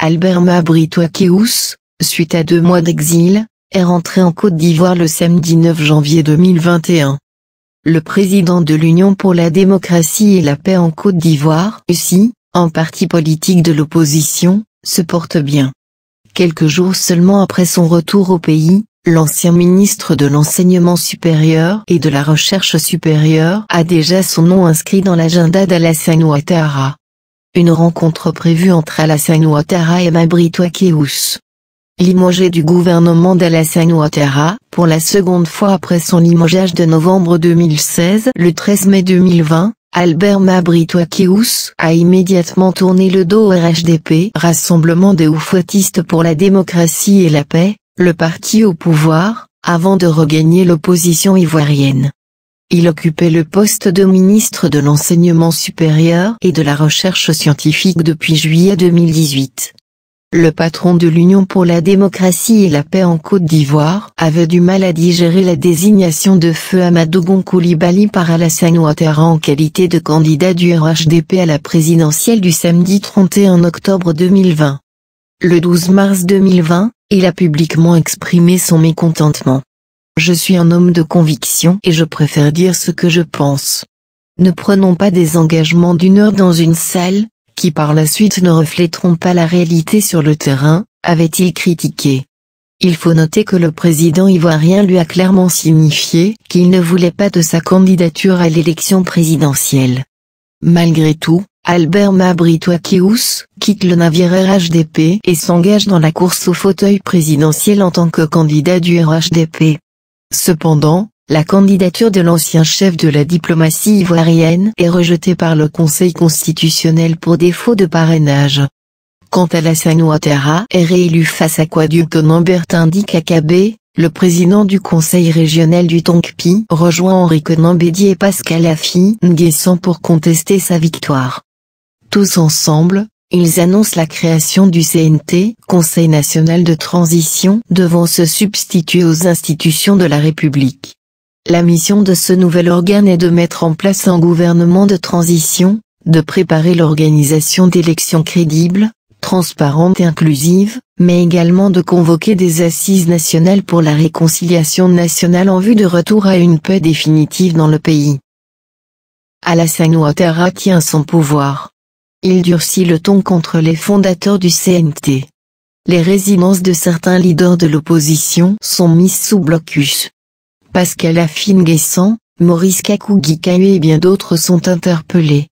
Albert brito suite à deux mois d'exil, est rentré en Côte d'Ivoire le samedi 9 janvier 2021. Le président de l'Union pour la démocratie et la paix en Côte d'Ivoire, UCI, en parti politique de l'opposition, se porte bien. Quelques jours seulement après son retour au pays, l'ancien ministre de l'Enseignement supérieur et de la Recherche supérieure a déjà son nom inscrit dans l'agenda d'Alassane Ouattara. Une rencontre prévue entre Alassane Ouattara et Mabrito Limogé du gouvernement d'Alassane Ouattara, pour la seconde fois après son limogeage de novembre 2016. Le 13 mai 2020, Albert Mabrito a immédiatement tourné le dos au RHDP, Rassemblement des oufotistes pour la démocratie et la paix, le parti au pouvoir, avant de regagner l'opposition ivoirienne. Il occupait le poste de ministre de l'enseignement supérieur et de la recherche scientifique depuis juillet 2018. Le patron de l'Union pour la démocratie et la paix en Côte d'Ivoire avait du mal à digérer la désignation de Feu Amadou Koulibaly par Alassane Ouattara en qualité de candidat du RHDP à la présidentielle du samedi 31 octobre 2020. Le 12 mars 2020, il a publiquement exprimé son mécontentement. Je suis un homme de conviction et je préfère dire ce que je pense. Ne prenons pas des engagements d'une heure dans une salle, qui par la suite ne refléteront pas la réalité sur le terrain, avait-il critiqué. Il faut noter que le président ivoirien lui a clairement signifié qu'il ne voulait pas de sa candidature à l'élection présidentielle. Malgré tout, Albert Mabrito quitte le navire RHDP et s'engage dans la course au fauteuil présidentiel en tant que candidat du RHDP. Cependant, la candidature de l'ancien chef de la diplomatie ivoirienne est rejetée par le Conseil constitutionnel pour défaut de parrainage. Quant à la Ouattara est réélu face à Kwaduke Indi Kakabé, le président du conseil régional du Tonkpi rejoint Henri Kenambedi et Pascal Afi Nguessan pour contester sa victoire. Tous ensemble, ils annoncent la création du CNT, Conseil national de transition, devant se substituer aux institutions de la République. La mission de ce nouvel organe est de mettre en place un gouvernement de transition, de préparer l'organisation d'élections crédibles, transparentes et inclusives, mais également de convoquer des assises nationales pour la réconciliation nationale en vue de retour à une paix définitive dans le pays. Alassane Ouattara tient son pouvoir. Il durcit le ton contre les fondateurs du CNT. Les résidences de certains leaders de l'opposition sont mises sous blocus. Pascal Affine-Guessant, Maurice Kakougikae et bien d'autres sont interpellés.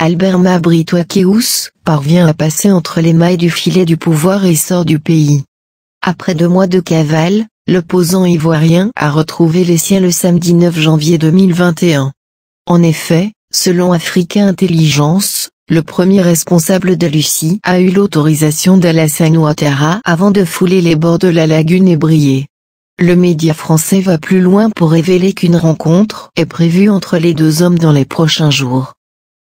Albert Mabritouakéous parvient à passer entre les mailles du filet du pouvoir et sort du pays. Après deux mois de cavale, l'opposant ivoirien a retrouvé les siens le samedi 9 janvier 2021. En effet, selon Africa Intelligence, le premier responsable de Lucie a eu l'autorisation d'Alassane Ouattara avant de fouler les bords de la lagune et briller. Le média français va plus loin pour révéler qu'une rencontre est prévue entre les deux hommes dans les prochains jours.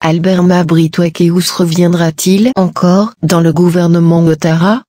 Albert Mabritouakeus reviendra-t-il encore dans le gouvernement Ouattara